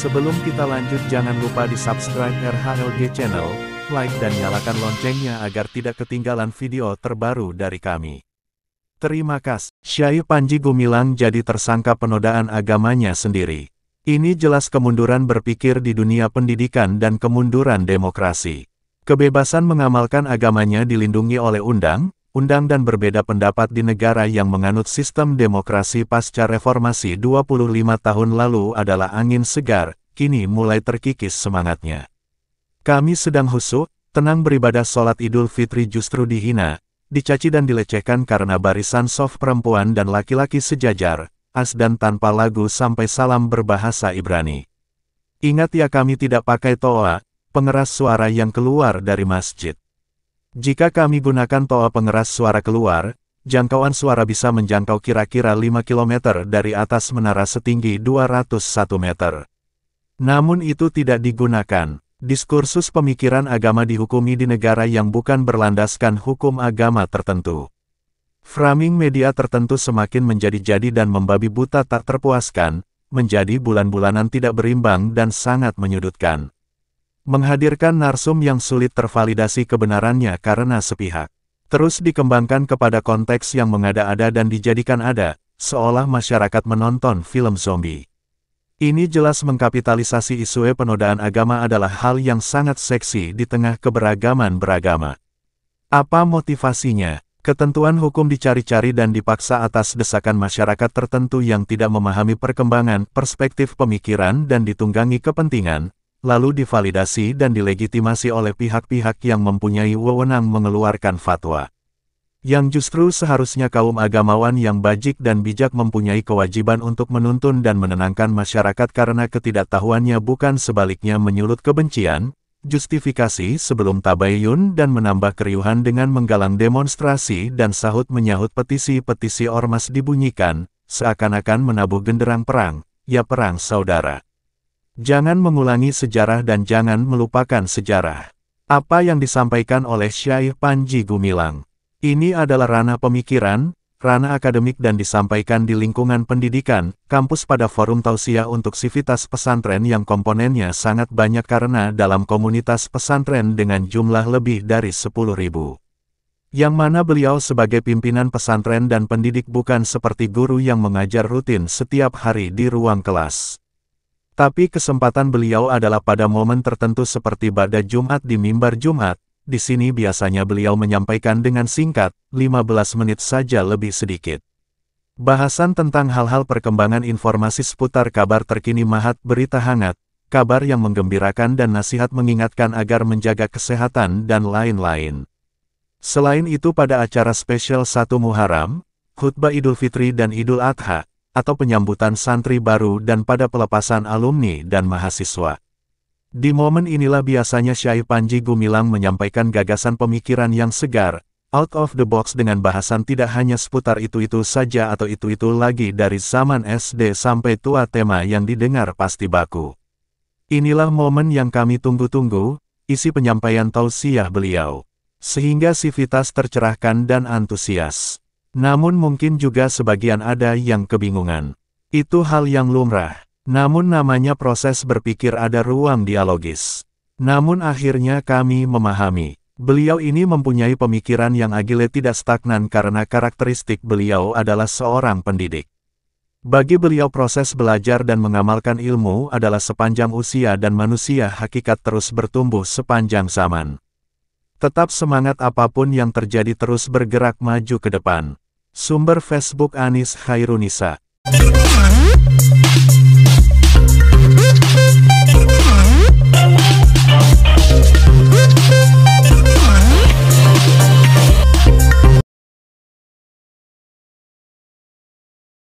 Sebelum kita lanjut jangan lupa di subscribe RHLG channel, like dan nyalakan loncengnya agar tidak ketinggalan video terbaru dari kami. Terima kasih. Syaih Panji Gumilang jadi tersangka penodaan agamanya sendiri. Ini jelas kemunduran berpikir di dunia pendidikan dan kemunduran demokrasi. Kebebasan mengamalkan agamanya dilindungi oleh undang, undang dan berbeda pendapat di negara yang menganut sistem demokrasi pasca reformasi 25 tahun lalu adalah angin segar, kini mulai terkikis semangatnya. Kami sedang husuk, tenang beribadah sholat idul fitri justru dihina, dicaci dan dilecehkan karena barisan soft perempuan dan laki-laki sejajar, as dan tanpa lagu sampai salam berbahasa Ibrani. Ingat ya kami tidak pakai toa, pengeras suara yang keluar dari masjid. Jika kami gunakan toa pengeras suara keluar, jangkauan suara bisa menjangkau kira-kira 5 km dari atas menara setinggi 201 meter. Namun itu tidak digunakan. Diskursus pemikiran agama dihukumi di negara yang bukan berlandaskan hukum agama tertentu. Framing media tertentu semakin menjadi-jadi dan membabi buta tak terpuaskan, menjadi bulan-bulanan tidak berimbang dan sangat menyudutkan menghadirkan narsum yang sulit tervalidasi kebenarannya karena sepihak. Terus dikembangkan kepada konteks yang mengada-ada dan dijadikan ada, seolah masyarakat menonton film zombie. Ini jelas mengkapitalisasi isu penodaan agama adalah hal yang sangat seksi di tengah keberagaman beragama. Apa motivasinya? Ketentuan hukum dicari-cari dan dipaksa atas desakan masyarakat tertentu yang tidak memahami perkembangan, perspektif pemikiran dan ditunggangi kepentingan, lalu divalidasi dan dilegitimasi oleh pihak-pihak yang mempunyai wewenang mengeluarkan fatwa. Yang justru seharusnya kaum agamawan yang bajik dan bijak mempunyai kewajiban untuk menuntun dan menenangkan masyarakat karena ketidaktahuannya bukan sebaliknya menyulut kebencian, justifikasi sebelum tabayun dan menambah keriuhan dengan menggalang demonstrasi dan sahut-menyahut petisi-petisi ormas dibunyikan, seakan-akan menabuh genderang perang, ya perang saudara. Jangan mengulangi sejarah dan jangan melupakan sejarah. Apa yang disampaikan oleh syair Panji Gumilang. Ini adalah ranah pemikiran, ranah akademik dan disampaikan di lingkungan pendidikan, kampus pada forum tausiah untuk sivitas pesantren yang komponennya sangat banyak karena dalam komunitas pesantren dengan jumlah lebih dari ribu, Yang mana beliau sebagai pimpinan pesantren dan pendidik bukan seperti guru yang mengajar rutin setiap hari di ruang kelas. Tapi kesempatan beliau adalah pada momen tertentu seperti pada Jumat di mimbar Jumat, di sini biasanya beliau menyampaikan dengan singkat, 15 menit saja lebih sedikit. Bahasan tentang hal-hal perkembangan informasi seputar kabar terkini mahat berita hangat, kabar yang menggembirakan dan nasihat mengingatkan agar menjaga kesehatan dan lain-lain. Selain itu pada acara spesial satu Muharram, khutbah Idul Fitri dan Idul Adha, atau penyambutan santri baru dan pada pelepasan alumni dan mahasiswa. Di momen inilah biasanya Syaih Panji Gumilang menyampaikan gagasan pemikiran yang segar, out of the box dengan bahasan tidak hanya seputar itu-itu saja atau itu-itu lagi dari zaman SD sampai tua tema yang didengar pasti baku. Inilah momen yang kami tunggu-tunggu, isi penyampaian tausiah beliau. Sehingga sivitas tercerahkan dan antusias. Namun mungkin juga sebagian ada yang kebingungan. Itu hal yang lumrah. Namun namanya proses berpikir ada ruang dialogis. Namun akhirnya kami memahami. Beliau ini mempunyai pemikiran yang agile tidak stagnan karena karakteristik beliau adalah seorang pendidik. Bagi beliau proses belajar dan mengamalkan ilmu adalah sepanjang usia dan manusia hakikat terus bertumbuh sepanjang zaman. Tetap semangat apapun yang terjadi terus bergerak maju ke depan. Sumber Facebook Anis Khairunisa